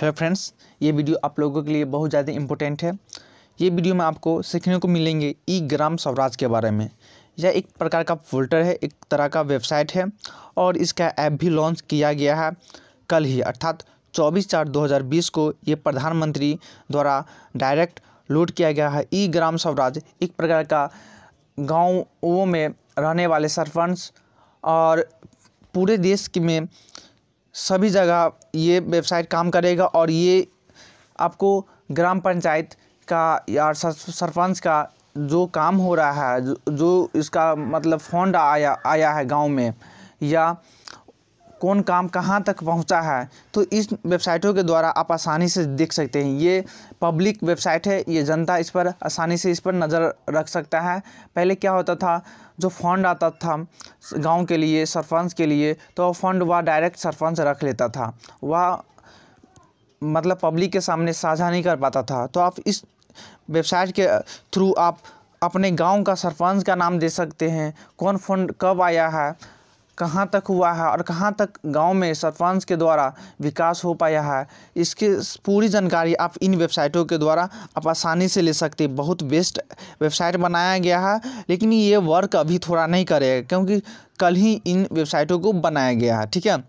hello friends ये video आप लोगों के लिए बहुत ज़्यादा इम्पोर्टेंट है ये वीडियो में आपको सीखने को मिलेंगे ई ग्राम स्वराज के बारे में यह एक प्रकार का फोल्टर है एक तरह का वेबसाइट है और इसका ऐप भी लॉन्च किया गया है कल ही अर्थात 24 चार 2020 को ये प्रधानमंत्री द्वारा डायरेक्ट लोड किया गया है ई ग्राम स्वराज एक प्रकार का गाँवों में रहने वाले सरपंच और पूरे देश में सभी जगह ये वेबसाइट काम करेगा और ये आपको ग्राम पंचायत का या सरपंच का जो काम हो रहा है जो इसका मतलब फंड आया आया है गांव में या कौन काम कहाँ तक पहुँचा है तो इस वेबसाइटों के द्वारा आप आसानी से देख सकते हैं ये पब्लिक वेबसाइट है ये जनता इस पर आसानी से इस पर नज़र रख सकता है पहले क्या होता था जो फंड आता था गांव के लिए सरपंच के लिए तो फंड वह डायरेक्ट सरपंच रख लेता था वह मतलब पब्लिक के सामने साझा नहीं कर पाता था तो आप इस वेबसाइट के थ्रू आप अपने गांव का सरपंच का नाम दे सकते हैं कौन फंड कब आया है कहाँ तक हुआ है और कहाँ तक गांव में सरपंच के द्वारा विकास हो पाया है इसकी पूरी जानकारी आप इन वेबसाइटों के द्वारा आप आसानी से ले सकते हैं बहुत बेस्ट वेबसाइट बनाया गया है लेकिन ये वर्क अभी थोड़ा नहीं करेगा क्योंकि कल ही इन वेबसाइटों को बनाया गया है ठीक है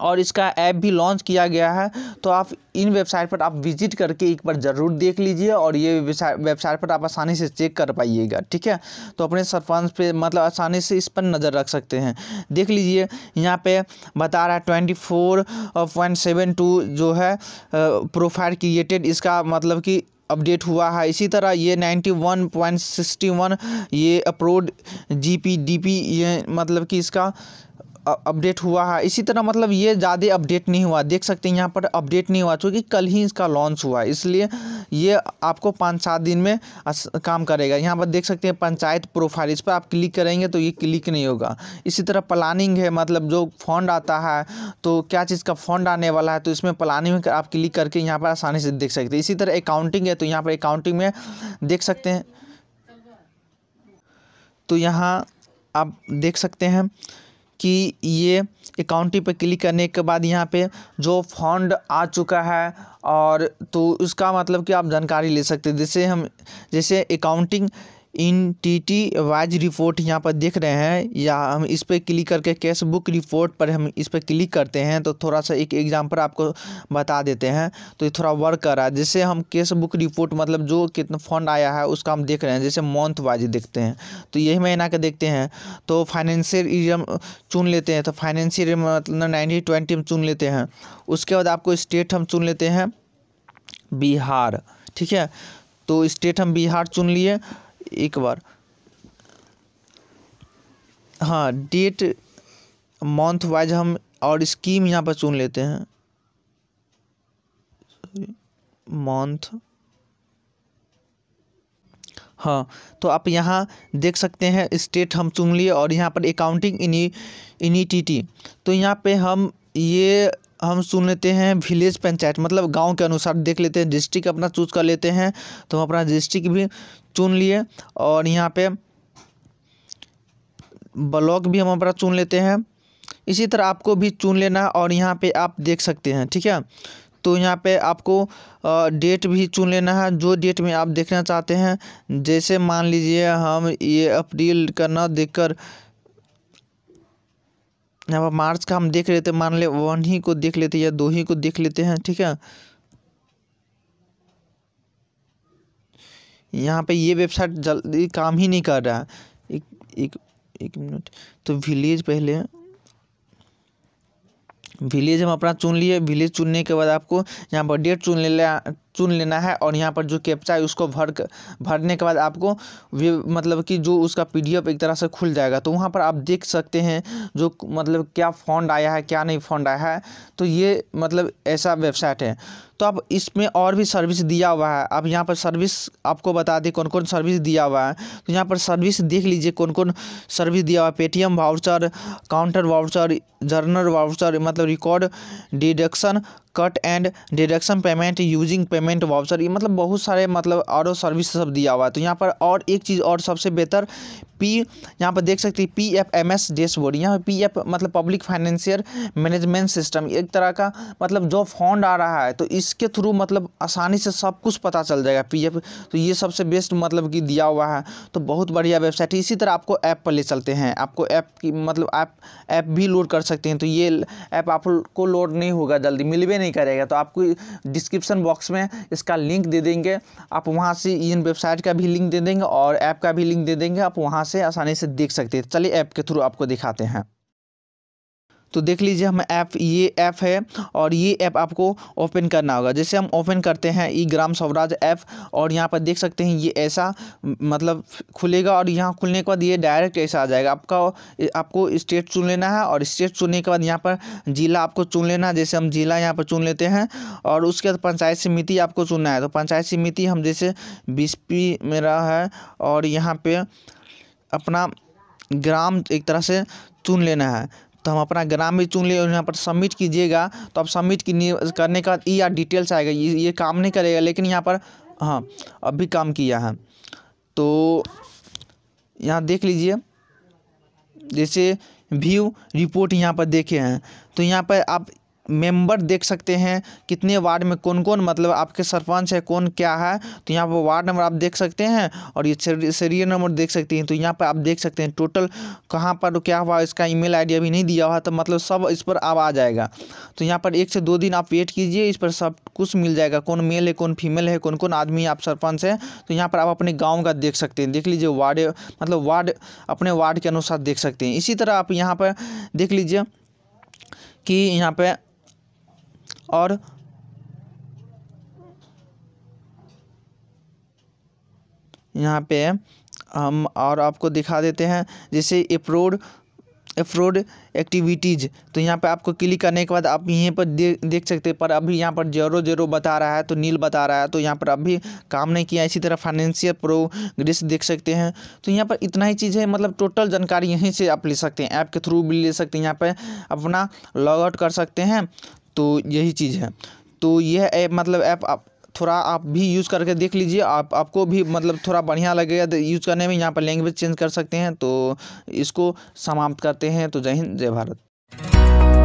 और इसका ऐप भी लॉन्च किया गया है तो आप इन वेबसाइट पर आप विजिट करके एक बार ज़रूर देख लीजिए और ये वेबसाइट पर आप आसानी से चेक कर पाइएगा ठीक है तो अपने सरपंच पे मतलब आसानी से इस पर नज़र रख सकते हैं देख लीजिए यहाँ पे बता रहा है twenty four point seven two जो है प्रोफाइल क्रिएटेड इसका मतलब कि अपडेट हुआ है इसी तरह ये ninety one point sixty one ये अप्रोड जी पी डी पी ये मतलब कि इसका अपडेट हुआ है इसी तरह मतलब ये ज़्यादा अपडेट नहीं हुआ देख सकते हैं यहाँ पर अपडेट नहीं हुआ क्योंकि कल ही इसका लॉन्च हुआ इसलिए ये आपको पाँच सात दिन में काम करेगा यहाँ पर देख सकते हैं पंचायत प्रोफाइल इस पर आप क्लिक करेंगे तो ये क्लिक नहीं होगा इसी तरह प्लानिंग है मतलब जो फंड आता है तो क्या चीज़ का फंड आने वाला है तो इसमें प्लानिंग में आप क्लिक करके यहाँ पर आसानी से देख सकते हैं इसी तरह अकाउंटिंग है तो यहाँ पर अकाउंटिंग में देख सकते हैं तो यहाँ आप देख सकते हैं कि ये अकाउंटी पर क्लिक करने के बाद यहाँ पे जो फंड आ चुका है और तो उसका मतलब कि आप जानकारी ले सकते हैं जैसे हम जैसे अकाउंटिंग इंटिटी वाइज रिपोर्ट यहाँ पर देख रहे हैं या हम इस पर क्लिक करके कैश बुक रिपोर्ट पर हम इस पर क्लिक करते हैं तो थोड़ा सा एक एग्जांपल आपको बता देते हैं तो ये थोड़ा वर्क कर रहा है जैसे हम कैश बुक रिपोर्ट मतलब जो कितना फंड आया है उसका हम देख रहे हैं जैसे मंथ वाइज देखते हैं तो यही महीना का देखते हैं तो फाइनेंशियल ईयर चुन लेते हैं तो फाइनेंशियल मतलब नाइनटीन ट्वेंटी हम चुन लेते हैं उसके बाद आपको स्टेट हम चुन लेते हैं बिहार ठीक है तो स्टेट हम बिहार चुन लिए एक बार हाँ डेट मंथ वाइज हम और स्कीम यहाँ पर चुन लेते हैं मंथ हाँ तो आप यहाँ देख सकते हैं स्टेट हम चुन लिए और यहाँ पर अकाउंटिंग इनी इनिटिटी तो यहाँ पे हम ये हम सुन लेते हैं विलेज पंचायत मतलब गांव के अनुसार देख लेते हैं डिस्ट्रिक्ट अपना चूज कर लेते हैं तो हम अपना डिस्ट्रिक्ट भी चुन लिए और यहाँ पे ब्लॉक भी हम अपना चुन लेते हैं इसी तरह आपको भी चुन लेना और यहाँ पे आप देख सकते हैं ठीक है तो यहाँ पे आपको डेट भी चुन लेना है जो डेट में आप देखना चाहते हैं जैसे मान लीजिए हम ये अप्रैल का ना कर यहाँ पर मार्च का हम देख लेते मान ले वन ही को देख लेते हैं या दो ही को देख लेते हैं ठीक है यहाँ पे ये वेबसाइट जल्दी काम ही नहीं कर रहा है एक एक एक मिनट तो विलेज पहले विलेज हम अपना चुन लिए विलेज चुनने के बाद आपको यहाँ पर डेट चुन ले चुन लेना है और यहाँ पर जो कैप्चा है उसको भर भरने के बाद आपको मतलब कि जो उसका पीडीएफ एक तरह से खुल जाएगा तो वहाँ पर आप देख सकते हैं जो मतलब क्या फंड आया है क्या नहीं फंड आया है तो ये मतलब ऐसा वेबसाइट है तो आप इसमें और भी सर्विस दिया हुआ है अब यहाँ पर सर्विस आपको बता दें कौन कौन सर्विस दिया हुआ है तो यहाँ पर सर्विस देख लीजिए कौन कौन सर्विस दिया हुआ है Paytm voucher counter voucher journal voucher मतलब record deduction cut and deduction payment using payment payment voucher ये मतलब बहुत सारे मतलब और सर्विस सब दिया हुआ है तो यहाँ पर और एक चीज़ और सबसे बेहतर पी यहाँ पर देख सकते हैं P F M S dashboard यहाँ पर पी एफ मतलब पब्लिक फाइनेंशियल मैनेजमेंट सिस्टम एक तरह का मतलब जो फॉन्ड आ रहा है तो इसके थ्रू मतलब आसानी से सब कुछ पता चल जाएगा पी एफ तो ये सबसे बेस्ट मतलब कि दिया हुआ है तो बहुत बढ़िया वेबसाइट इसी तरह आपको ऐप पर ले चलते हैं आपको ऐप की मतलब ऐप ऐप भी लोड कर सकते हैं तो ये ऐप आपको लोड नहीं होगा जल्दी मिलवे नहीं करेगा तो आपको डिस्क्रिप्सन बॉक्स में इसका लिंक दे देंगे आप वहाँ से इन वेबसाइट का भी लिंक दे देंगे और ऐप का भी लिंक दे देंगे आप वहाँ से आसानी से देख सकते हैं चलिए ऐप के थ्रू आपको दिखाते हैं तो देख लीजिए हम ऐप ये ऐप है और ये ऐप आपको ओपन करना होगा जैसे हम ओपन करते हैं ई ग्राम स्वराज ऐप और यहाँ पर देख सकते हैं ये ऐसा मतलब खुलेगा और यहाँ खुलने के बाद ये डायरेक्ट ऐसा आ जाएगा आपका आपको स्टेट चुन लेना है और स्टेट चुनने के बाद यहाँ पर ज़िला आपको चुन लेना है जैसे हम ज़िला यहाँ पर चुन लेते हैं और उसके बाद पंचायत समिति आपको चुनना है तो पंचायत समिति हम जैसे बीस मेरा है और यहाँ पर अपना ग्राम एक तरह से चुन लेना है तो हम अपना ग्राम भी चुन लिए और यहाँ पर सबमिट कीजिएगा तो आप सबमिट करने का बाद ई या डिटेल्स आएगा ये ये काम नहीं करेगा लेकिन यहाँ पर हाँ अभी काम किया है तो यहाँ देख लीजिए जैसे व्यू रिपोर्ट यहाँ पर देखे हैं तो यहाँ पर आप मेंबर देख सकते हैं कितने वार्ड में कौन कौन मतलब आपके सरपंच है कौन क्या है तो यहाँ पर वार्ड नंबर आप देख सकते हैं और ये सीरियल नंबर देख सकते हैं तो यहाँ पर आप देख सकते हैं टोटल कहाँ पर क्या हुआ इसका ईमेल आईडी अभी नहीं दिया हुआ तो मतलब सब इस पर अब आ जाएगा तो यहाँ पर एक से दो दिन आप वेट कीजिए इस पर सब कुछ मिल जाएगा कौन मेल है कौन फीमेल है कौन कौन आदमी आप सरपंच है तो यहाँ पर आप अपने गाँव का देख सकते हैं देख लीजिए वार्ड मतलब वार्ड अपने वार्ड के अनुसार देख सकते हैं इसी तरह आप यहाँ पर देख लीजिए कि यहाँ पर और यहाँ पे हम और आपको दिखा देते हैं जैसे अप्रोड फ्रॉड एक्टिविटीज़ तो यहाँ पे आपको क्लिक करने के बाद आप यहीं पर दे, देख सकते हैं पर अभी यहाँ पर जेरो जेरो बता रहा है तो नील बता रहा है तो यहाँ पर अभी काम नहीं किया इसी तरह फाइनेंशियल प्रोग्रेस देख सकते हैं तो यहाँ पर इतना ही चीज़ है मतलब टोटल जानकारी यहीं से आप ले सकते हैं ऐप के थ्रू भी ले सकते हैं यहाँ पर अपना लॉग आउट कर सकते हैं तो यही चीज़ है तो यह ऐप मतलब ऐप आप थोड़ा आप भी यूज़ करके देख लीजिए आप आपको भी मतलब थोड़ा बढ़िया लगेगा तो यूज़ करने में यहाँ पर लैंग्वेज चेंज कर सकते हैं तो इसको समाप्त करते हैं तो जय हिंद जय भारत